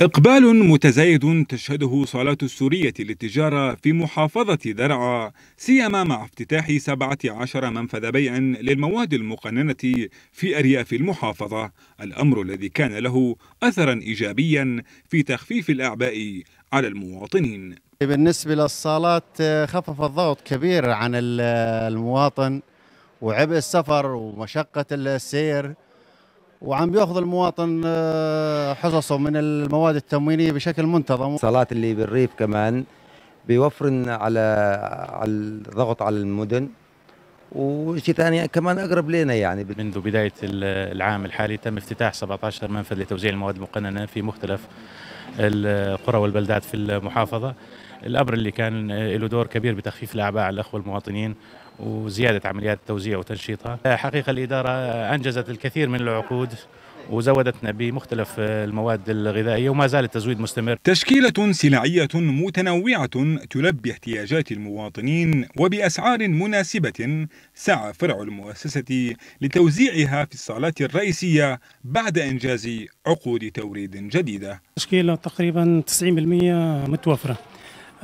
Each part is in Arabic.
إقبال متزايد تشهده صالات السورية للتجارة في محافظة درعا سيما مع افتتاح 17 منفذ بيع للمواد المقننة في أرياف المحافظة الأمر الذي كان له أثرا إيجابيا في تخفيف الأعباء على المواطنين بالنسبة للصالات آه، خفف الضغط كبير عن المواطن وعبء السفر ومشقة السير وعم بياخذ المواطن آه، حصصه من المواد التموينيه بشكل منتظم صالات اللي بالريف كمان بيوفر على على الضغط على المدن وشيء ثاني كمان اقرب لنا يعني منذ بدايه العام الحالي تم افتتاح 17 منفذ لتوزيع المواد المقننه في مختلف القرى والبلدات في المحافظه الامر اللي كان له دور كبير بتخفيف الاعباء على الاخوه المواطنين وزياده عمليات التوزيع وتنشيطها حقيقه الاداره انجزت الكثير من العقود وزودتنا بمختلف المواد الغذائية وما زال التزويد مستمر تشكيلة سلعية متنوعة تلبي احتياجات المواطنين وبأسعار مناسبة سعى فرع المؤسسة لتوزيعها في الصالات الرئيسية بعد إنجاز عقود توريد جديدة تشكيلة تقريبا 90% متوفرة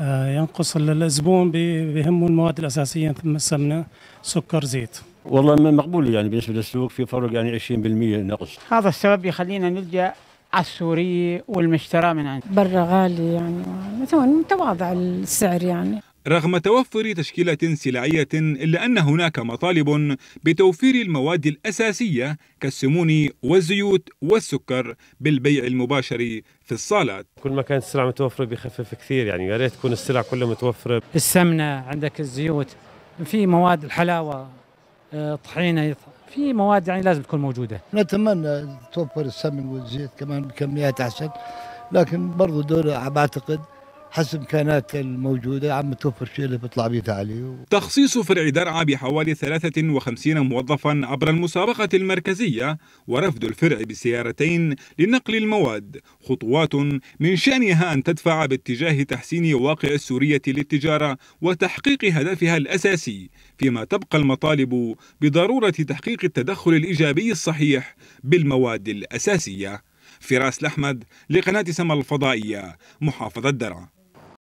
آه، ينقص الزبون بهمه المواد الأساسية مثل السمنة سكر زيت والله ما مقبول يعني بالنسبه للسوق في فرق يعني 20% نقص هذا السبب يخلينا نلجا على السوري والمشترى من عندنا برا غالي يعني متواضع السعر يعني رغم توفر تشكيلات سلعية إلا أن هناك مطالب بتوفير المواد الأساسية كالسمون والزيوت والسكر بالبيع المباشر في الصالات كل ما كانت السلع متوفرة بيخفف كثير يعني يا ريت تكون السلع كلها متوفرة السمنة عندك الزيوت في مواد الحلاوة آه، طحينه في مواد يعني لازم تكون موجوده. نتمنى توفر السمن والزيت كمان بكميات احسن لكن برضو دور بعتقد حسب الامكانات الموجوده عم توفر الشيء اللي بيطلع به تعلي و... تخصيص فرع درعا بحوالي 53 موظفا عبر المسابقه المركزيه ورفد الفرع بسيارتين لنقل المواد خطوات من شانها ان تدفع باتجاه تحسين واقع السوريه للتجاره وتحقيق هدفها الاساسي فيما تبقى المطالب بضروره تحقيق التدخل الايجابي الصحيح بالمواد الاساسيه فراس الاحمد لقناه سما الفضائيه محافظه درعا